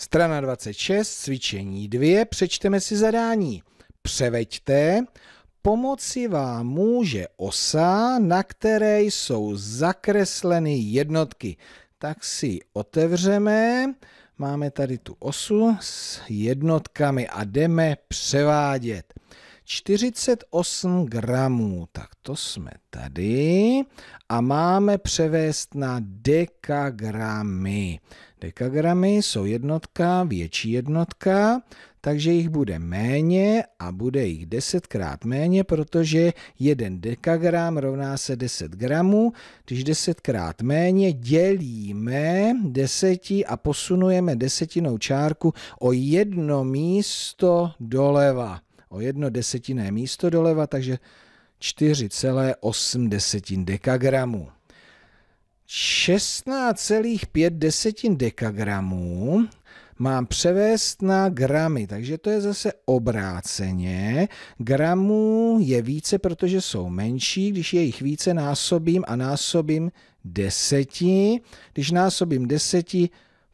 Strana 26, cvičení 2, přečteme si zadání. Převeďte, pomoci vám může osa, na které jsou zakresleny jednotky. Tak si ji otevřeme, máme tady tu osu s jednotkami a jdeme převádět. 48 gramů, tak to jsme tady a máme převést na dekagramy. Dekagramy jsou jednotka, větší jednotka, takže jich bude méně a bude jich desetkrát méně, protože jeden dekagram rovná se 10 gramů. Když desetkrát méně dělíme deseti a posunujeme desetinou čárku o jedno místo doleva o jedno desetinné místo doleva, takže 4,8 desetin dekagramů. 16,5 desetin dekagramů mám převést na gramy, takže to je zase obráceně. Gramů je více, protože jsou menší, když je jich více násobím a násobím deseti. Když násobím deseti,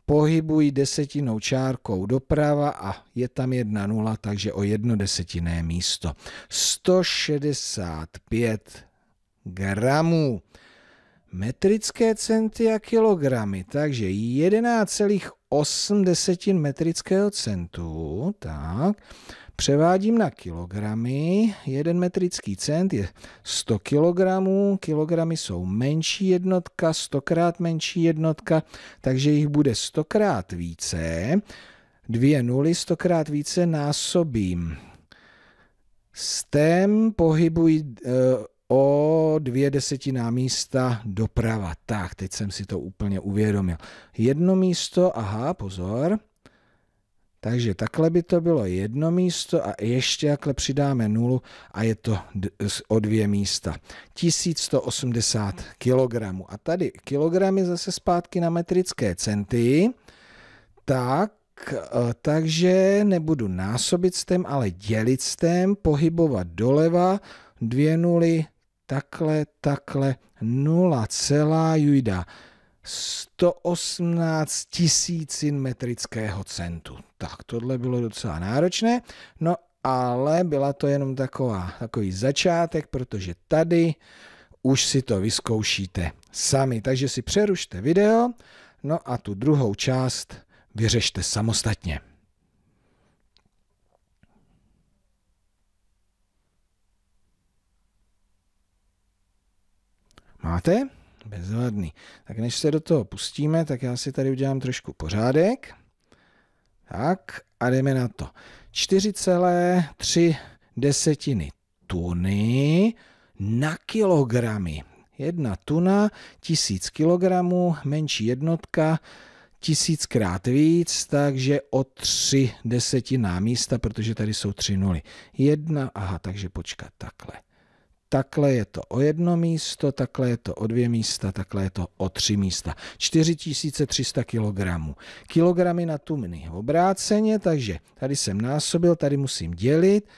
pohybují desetinou čárkou doprava a je tam jedna nula, takže o jedno desetinné místo. 165 gramů. Metrické centy a kilogramy, takže 11,8 metrického centu, tak, Převádím na kilogramy. Jeden metrický cent je 100 kilogramů. Kilogramy jsou menší jednotka, stokrát menší jednotka, takže jich bude stokrát více. Dvě nuly stokrát více násobím. Stem pohybuji eh, o dvě desetiná místa doprava. Tak, teď jsem si to úplně uvědomil. Jedno místo, aha, pozor, takže takhle by to bylo jedno místo a ještě takhle přidáme nulu a je to o dvě místa. 1180 kg. A tady kilogramy zase zpátky na metrické centy. Tak, e, takže nebudu násobit s stem, ale dělit s stem, pohybovat doleva, dvě nuly, takhle, takhle, celá jujda. 118 tisícin metrického centu. Tak, tohle bylo docela náročné, no ale byla to jenom taková, takový začátek, protože tady už si to vyzkoušíte sami. Takže si přerušte video, no a tu druhou část vyřešte samostatně. Máte? Bezvadný. Tak než se do toho pustíme, tak já si tady udělám trošku pořádek. Tak a jdeme na to. 4,3 desetiny tuny na kilogramy. Jedna tuna, tisíc kilogramů, menší jednotka, tisíckrát víc, takže o tři desetiná místa, protože tady jsou tři nuly. Jedna, aha, takže počkat takhle takhle je to o jedno místo, takhle je to o dvě místa, takhle je to o tři místa. 4300 kg. Kilogramy na tumny obráceně, takže tady jsem násobil, tady musím dělit,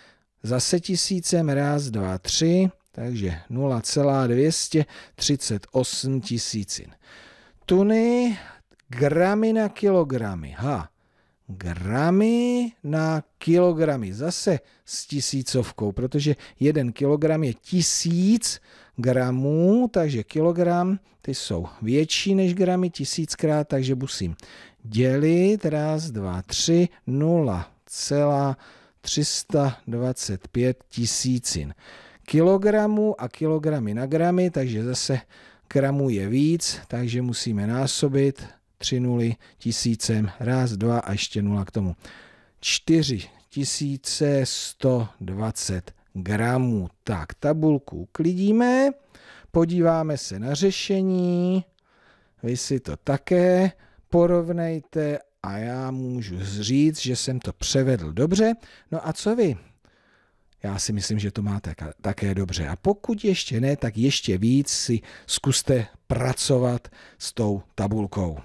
zase tisícem, raz, dva, tři, takže 0,238 tisícin. Tuny, gramy na kilogramy, ha, gramy na kilogramy. Zase s tisícovkou, protože jeden kilogram je tisíc gramů, takže kilogram, ty jsou větší než gramy tisíckrát, takže musím dělit, raz, dva, tři, nula, celá 325 tisícin kilogramů a kilogramy na gramy, takže zase gramů je víc, takže musíme násobit tři nuly, tisícem, raz, dva a ještě nula k tomu. 4120 gramů. Tak, tabulku uklidíme, podíváme se na řešení, vy si to také porovnejte a já můžu říct, že jsem to převedl dobře. No a co vy? Já si myslím, že to máte také dobře. A pokud ještě ne, tak ještě víc si zkuste pracovat s tou tabulkou.